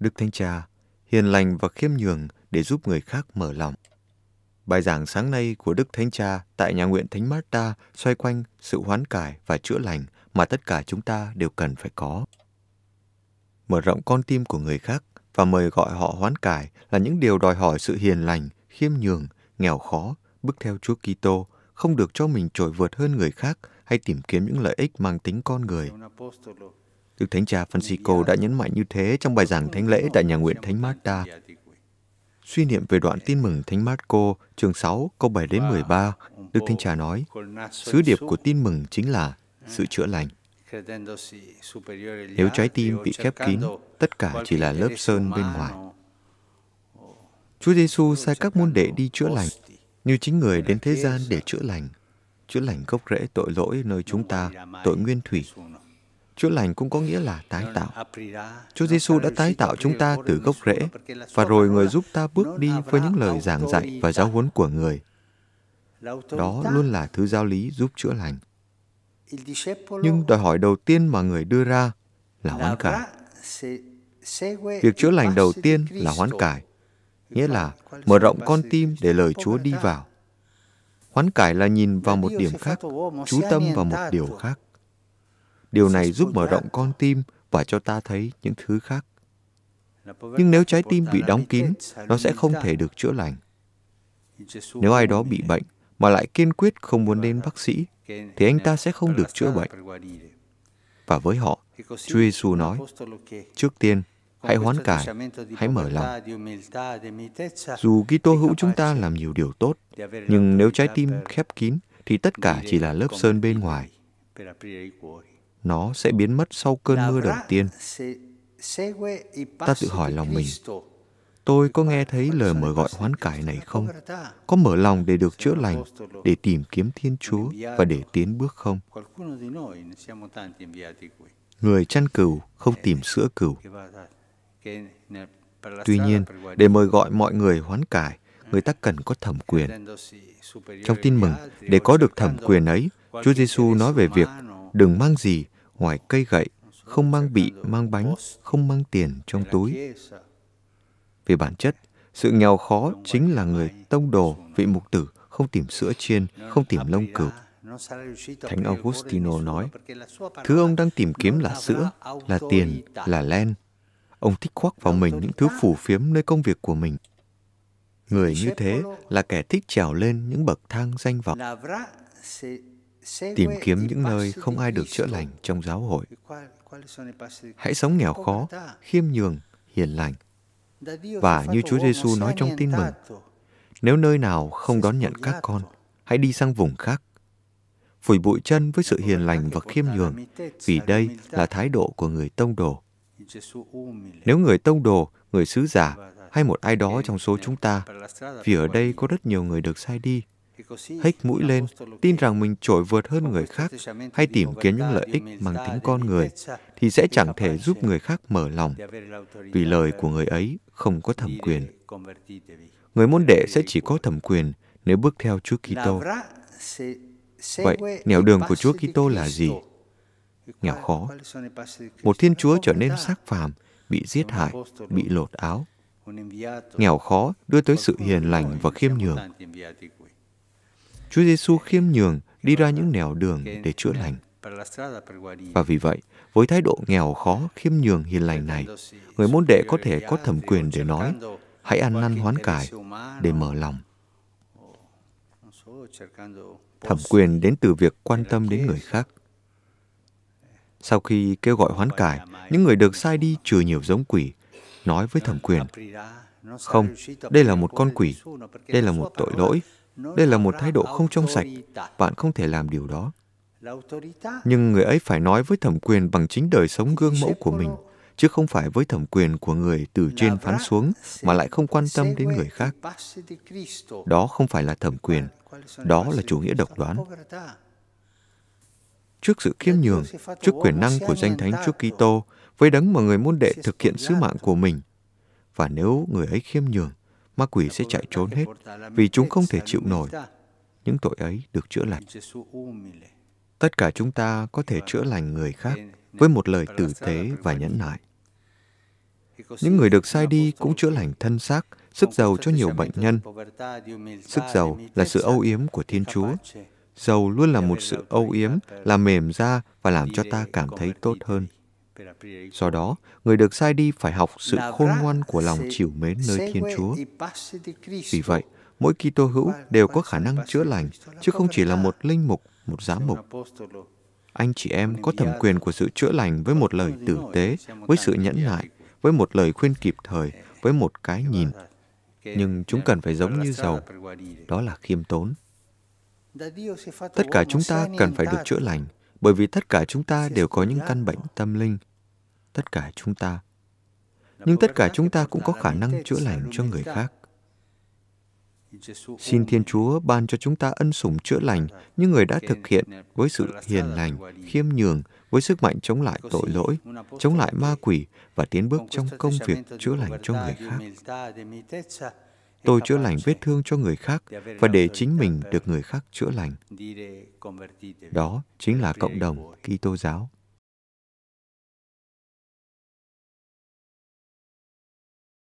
Đức Thánh Cha, hiền lành và khiêm nhường để giúp người khác mở lòng. Bài giảng sáng nay của Đức Thánh Cha tại nhà nguyện Thánh Marta xoay quanh sự hoán cải và chữa lành mà tất cả chúng ta đều cần phải có. Mở rộng con tim của người khác và mời gọi họ hoán cải là những điều đòi hỏi sự hiền lành, khiêm nhường, nghèo khó, bước theo Chúa Kitô, không được cho mình trội vượt hơn người khác hay tìm kiếm những lợi ích mang tính con người. Đức Thánh Cha Francisco đã nhấn mạnh như thế trong bài giảng thánh lễ tại nhà nguyện Thánh Marta. Suy niệm về đoạn tin mừng Thánh Marco, chương 6, câu 7 đến 13, Đức Thánh Cha nói, sứ điệp của tin mừng chính là sự chữa lành. Nếu trái tim bị khép kín, tất cả chỉ là lớp sơn bên ngoài. Chúa Giêsu sai các môn đệ đi chữa lành, như chính người đến thế gian để chữa lành, chữa lành gốc rễ tội lỗi nơi chúng ta, tội nguyên thủy, Chữa lành cũng có nghĩa là tái tạo. Chúa Giêsu đã tái tạo chúng ta từ gốc rễ và rồi Người giúp ta bước đi với những lời giảng dạy và giáo huấn của Người. Đó luôn là thứ giáo lý giúp chữa lành. Nhưng đòi hỏi đầu tiên mà Người đưa ra là hoán cải. Việc chữa lành đầu tiên là hoán cải, nghĩa là mở rộng con tim để lời Chúa đi vào. Hoán cải là nhìn vào một điểm khác, chú tâm vào một điều khác. Điều này giúp mở rộng con tim và cho ta thấy những thứ khác. Nhưng nếu trái tim bị đóng kín, nó sẽ không thể được chữa lành. Nếu ai đó bị bệnh mà lại kiên quyết không muốn đến bác sĩ, thì anh ta sẽ không được chữa bệnh. Và với họ, Chúa Giêsu nói, trước tiên, hãy hoán cải, hãy mở lòng. Dù Kitô hữu chúng ta làm nhiều điều tốt, nhưng nếu trái tim khép kín, thì tất cả chỉ là lớp sơn bên ngoài nó sẽ biến mất sau cơn mưa đầu tiên. Ta tự hỏi lòng mình, tôi có nghe thấy lời mời gọi hoán cải này không? Có mở lòng để được chữa lành, để tìm kiếm Thiên Chúa và để tiến bước không? Người chăn cừu không tìm sữa cừu. Tuy nhiên, để mời gọi mọi người hoán cải, người ta cần có thẩm quyền. Trong tin mừng, để có được thẩm quyền ấy, Chúa Giêsu nói về việc đừng mang gì ngoài cây gậy, không mang bị, mang bánh, không mang tiền trong túi. Về bản chất, sự nghèo khó chính là người tông đồ, vị mục tử, không tìm sữa chiên, không tìm lông cừu. Thánh Augustino nói, thứ ông đang tìm kiếm là sữa, là tiền, là len. Ông thích khoác vào mình những thứ phủ phiếm nơi công việc của mình. Người như thế là kẻ thích trèo lên những bậc thang danh vọng tìm kiếm những nơi không ai được chữa lành trong giáo hội. Hãy sống nghèo khó, khiêm nhường, hiền lành. Và như Chúa Giêsu nói trong tin mừng, nếu nơi nào không đón nhận các con, hãy đi sang vùng khác. Phủi bụi chân với sự hiền lành và khiêm nhường, vì đây là thái độ của người tông đồ. Nếu người tông đồ, người sứ giả hay một ai đó trong số chúng ta, vì ở đây có rất nhiều người được sai đi, hếch mũi lên, tin rằng mình trội vượt hơn người khác hay tìm kiếm những lợi ích mang tính con người, thì sẽ chẳng thể giúp người khác mở lòng, vì lời của người ấy không có thẩm quyền. Người môn đệ sẽ chỉ có thẩm quyền nếu bước theo Chúa Kitô. Vậy, nẻo đường của Chúa Kitô là gì? Nghèo khó. Một Thiên Chúa trở nên xác phàm, bị giết hại, bị lột áo. Nghèo khó đưa tới sự hiền lành và khiêm nhường. Chúa Giêsu khiêm nhường đi ra những nẻo đường để chữa lành. Và vì vậy, với thái độ nghèo khó, khiêm nhường hiền lành này, người môn đệ có thể có thẩm quyền để nói, hãy ăn năn hoán cải để mở lòng. Thẩm quyền đến từ việc quan tâm đến người khác. Sau khi kêu gọi hoán cải, những người được sai đi trừ nhiều giống quỷ, nói với thẩm quyền, không, đây là một con quỷ, đây là một tội lỗi, đây là một thái độ không trong sạch, bạn không thể làm điều đó. Nhưng người ấy phải nói với thẩm quyền bằng chính đời sống gương mẫu của mình, chứ không phải với thẩm quyền của người từ trên phán xuống mà lại không quan tâm đến người khác. Đó không phải là thẩm quyền, đó là chủ nghĩa độc đoán. Trước sự khiêm nhường, trước quyền năng của danh thánh Chúa Kitô, với đấng mà người môn đệ thực hiện sứ mạng của mình, và nếu người ấy khiêm nhường, ma quỷ sẽ chạy trốn hết vì chúng không thể chịu nổi. Những tội ấy được chữa lành. Tất cả chúng ta có thể chữa lành người khác với một lời tử tế và nhẫn nại. Những người được sai đi cũng chữa lành thân xác, sức giàu cho nhiều bệnh nhân. Sức giàu là sự âu yếm của Thiên Chúa. Giàu luôn là một sự âu yếm, làm mềm ra và làm cho ta cảm thấy tốt hơn. Do đó, người được sai đi phải học sự khôn ngoan của lòng chịu mến nơi Thiên Chúa. Vì vậy, mỗi Kitô hữu đều có khả năng chữa lành, chứ không chỉ là một linh mục, một giám mục. Anh chị em có thẩm quyền của sự chữa lành với một lời tử tế, với sự nhẫn nại, với một lời khuyên kịp thời, với một cái nhìn. Nhưng chúng cần phải giống như giàu, đó là khiêm tốn. Tất cả chúng ta cần phải được chữa lành, bởi vì tất cả chúng ta đều có những căn bệnh tâm linh. Tất cả chúng ta. Nhưng tất cả chúng ta cũng có khả năng chữa lành cho người khác. Xin Thiên Chúa ban cho chúng ta ân sủng chữa lành như người đã thực hiện với sự hiền lành, khiêm nhường, với sức mạnh chống lại tội lỗi, chống lại ma quỷ và tiến bước trong công việc chữa lành cho người khác tôi chữa lành vết thương cho người khác và để chính mình được người khác chữa lành. Đó chính là cộng đồng Kitô giáo.